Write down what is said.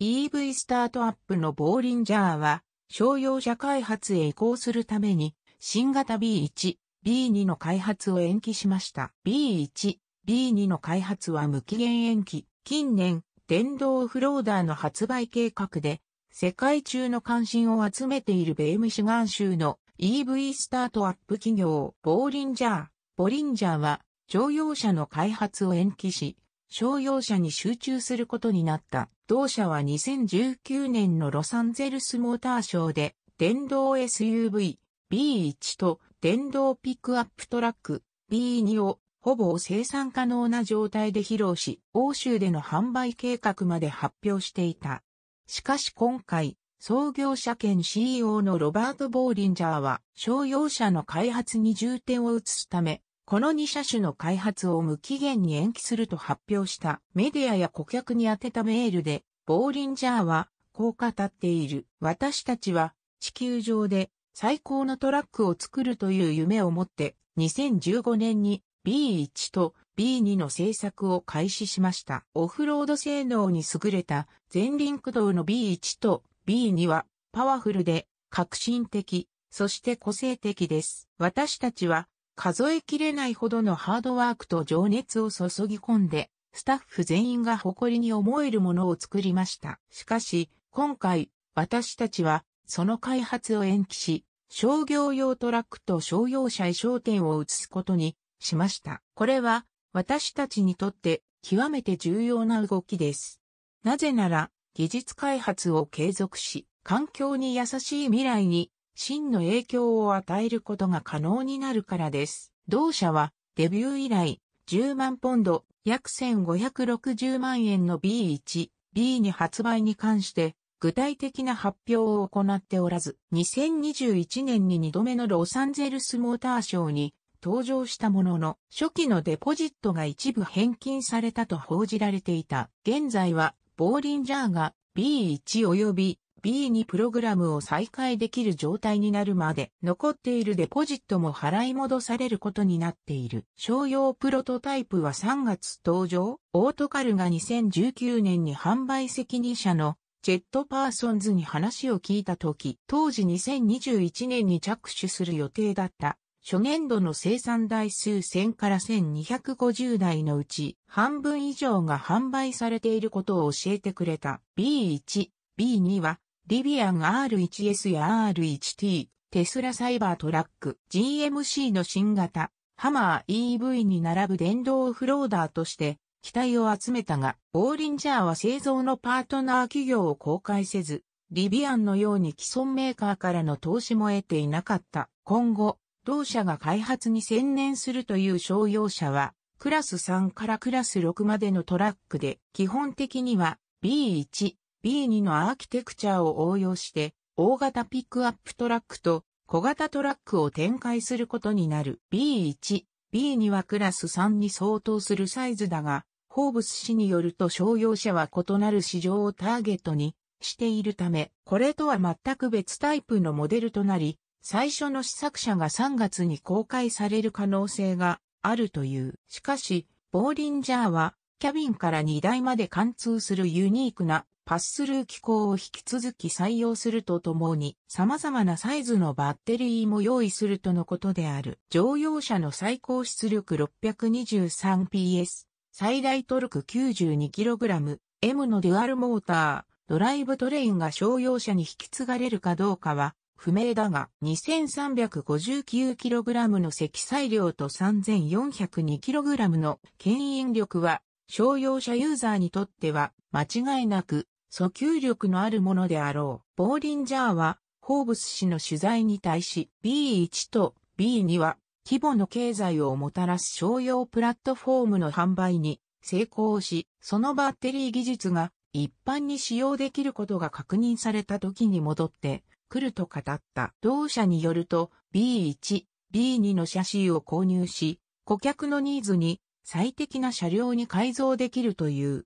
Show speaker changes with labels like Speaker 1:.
Speaker 1: EV スタートアップのボーリンジャーは、商用車開発へ移行するために、新型 B1、B2 の開発を延期しました。B1、B2 の開発は無期限延期。近年、電動オフローダーの発売計画で、世界中の関心を集めているベームシガン州の EV スタートアップ企業、ボーリンジャー。ボリンジャーは、乗用車の開発を延期し、商用車に集中することになった。同社は2019年のロサンゼルスモーターショーで、電動 SUV B1 と電動ピックアップトラック B2 をほぼ生産可能な状態で披露し、欧州での販売計画まで発表していた。しかし今回、創業者兼 CEO のロバート・ボーリンジャーは、商用車の開発に重点を移すため、この2車種の開発を無期限に延期すると発表したメディアや顧客に宛てたメールで、ボーリンジャーはこう語っている。私たちは地球上で最高のトラックを作るという夢を持って2015年に B1 と B2 の製作を開始しました。オフロード性能に優れた前輪駆動の B1 と B2 はパワフルで革新的、そして個性的です。私たちは数えきれないほどのハードワークと情熱を注ぎ込んで、スタッフ全員が誇りに思えるものを作りました。しかし、今回、私たちは、その開発を延期し、商業用トラックと商用車へ商店を移すことにしました。これは、私たちにとって、極めて重要な動きです。なぜなら、技術開発を継続し、環境に優しい未来に真の影響を与えることが可能になるからです。同社は、デビュー以来、10万ポンド、約1560万円の B1、B2 発売に関して、具体的な発表を行っておらず、2021年に2度目のロサンゼルスモーターショーに登場したものの、初期のデポジットが一部返金されたと報じられていた。現在は、ボーリンジャーが B1 及び B にプログラムを再開できる状態になるまで残っているデポジットも払い戻されることになっている。商用プロトタイプは3月登場、オートカルが2019年に販売責任者のジェットパーソンズに話を聞いたとき、当時2021年に着手する予定だった初年度の生産台数1000から1250台のうち半分以上が販売されていることを教えてくれた B1、B2 はリビアン R1S や R1T、テスラサイバートラック、GMC の新型、ハマー EV に並ぶ電動オフローダーとして、機体を集めたが、ボーリンジャーは製造のパートナー企業を公開せず、リビアンのように既存メーカーからの投資も得ていなかった。今後、同社が開発に専念するという商用車は、クラス3からクラス6までのトラックで、基本的には B1、B2 のアーキテクチャを応用して、大型ピックアップトラックと小型トラックを展開することになる B1、B2 はクラス3に相当するサイズだが、ホーブス氏によると商用車は異なる市場をターゲットにしているため、これとは全く別タイプのモデルとなり、最初の試作車が3月に公開される可能性があるという。しかし、ボーリンジャーは、キャビンから荷台まで貫通するユニークなパススルー機構を引き続き採用するとともに、様々なサイズのバッテリーも用意するとのことである。乗用車の最高出力 623PS、最大トルク 92kg、M のデュアルモーター、ドライブトレインが商用車に引き継がれるかどうかは、不明だが、2359kg の積載量と 3402kg の牽引力は、商用車ユーザーにとっては間違いなく訴求力のあるものであろう。ボーリンジャーは、ホーブス氏の取材に対し、B1 と B2 は、規模の経済をもたらす商用プラットフォームの販売に成功し、そのバッテリー技術が一般に使用できることが確認された時に戻ってくると語った。同社によると B1、B2 のシーを購入し、顧客のニーズに最適な車両に改造できるという